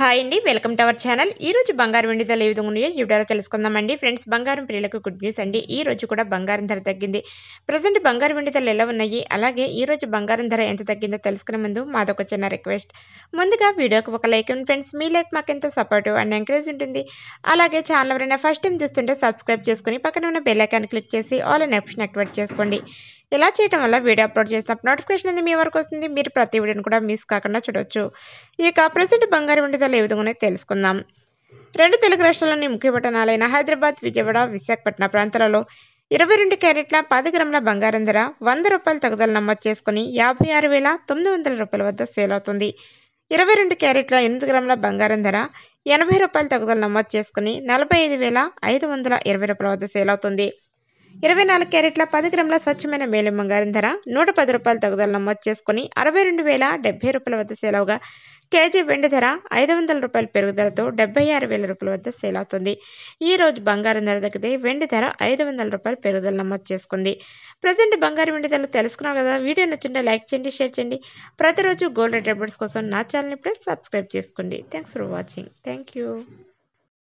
hi అండి welcome to our channel ఈ రోజు బంగారం వెండి ధరలు ఏ విధంగా ఉన్నాయో చూడాలి తెలుసుకుందామండి ఫ్రెండ్స్ బంగారం ప్రియులకు గుడ్ న్యూస్ అండి ఈ రోజు కూడా బంగారం ధర తగ్గింది ప్రజెంట్ బంగారం వెండి ధరలు ఎలా ఉన్నాయి అలాగే ఈ రోజు బంగారం ధర ఎంత తగ్గిందో తెలుసుకునే ముందు మాదొక చిన్న రిక్వెస్ట్ ముందుగా వీడియోకి ఒక లైక్ ఉంది ఫ్రెండ్స్ మీ లైక్ మాకు ఎంతో సపోర్ట్ అండ్ ఎంకరేజ్ ఉంటుంది అలాగే ఛానల్ ఎవరైనా ఫస్ట్ టైం చూస్తుంటే సబ్స్క్రైబ్ చేసుకుని పక్కన ఉన్న బెల్ క్లిక్ చేసి ఆల్ అండ్ ఆప్షన్ యాక్టివేట్ చేసుకోండి ఇలా చేయడం వల్ల వీడియో అప్లోడ్ చేసినప్పుడు నోటిఫికేషన్ అనేది మీ వరకు వస్తుంది మీరు ప్రతి వీడియోని కూడా మిస్ కాకుండా చూడొచ్చు ఇక ప్రజెంట్ బంగారు వంటి ఏ విధంగా తెలుసుకుందాం రెండు తెలుగు రాష్ట్రాల్లోని ముఖ్య పట్టణాలైన హైదరాబాద్ విజయవాడ విశాఖపట్నం ప్రాంతాలలో ఇరవై రెండు క్యారెట్ల పది గ్రాముల బంగారం ధర వంద రూపాయలు తగుదల నమోదు చేసుకుని యాభై ఆరు వేల తొమ్మిది వందల రూపాయల వద్ద సేల్ అవుతుంది ఇరవై రెండు క్యారెట్ల ఎనిమిది గ్రాముల బంగారం ధర ఎనభై రూపాయలు తగుదల నమోదు చేసుకుని నలభై ఐదు వేల ఐదు వందల ఇరవై రూపాయల వద్ద సేల్ అవుతుంది ఇరవై నాలుగు క్యారెట్ల పది గ్రాముల స్వచ్ఛమైన మేలు బంగారం ధర నూట పది రూపాయలు తగుదల నమోదు చేసుకుని అరవై రెండు వేల డెబ్బై రూపాయల వద్ద సేల్ అవగా కేజీ వెండి ధర ఐదు వందల రూపాయల పెరుగుదలతో డెబ్బై ఆరు వేల రూపాయల వద్ద సేల్ అవుతుంది ఈ రోజు బంగారం ధర తగ్గితే వెండి ధర ఐదు వందల రూపాయల పెరుగుదల నమోదు చేసుకుంది ప్రజెంట్ బంగారం వెండి ధరలు తెలుసుకున్నాం కదా వీడియో నచ్చింటే లైక్ చేయండి షేర్ చేయండి ప్రతిరోజు గోల్డ్ రేట్ అప్డేట్స్ కోసం నా ఛానల్ ఇప్పుడే సబ్స్క్రైబ్ చేసుకోండి thanks for watching thank you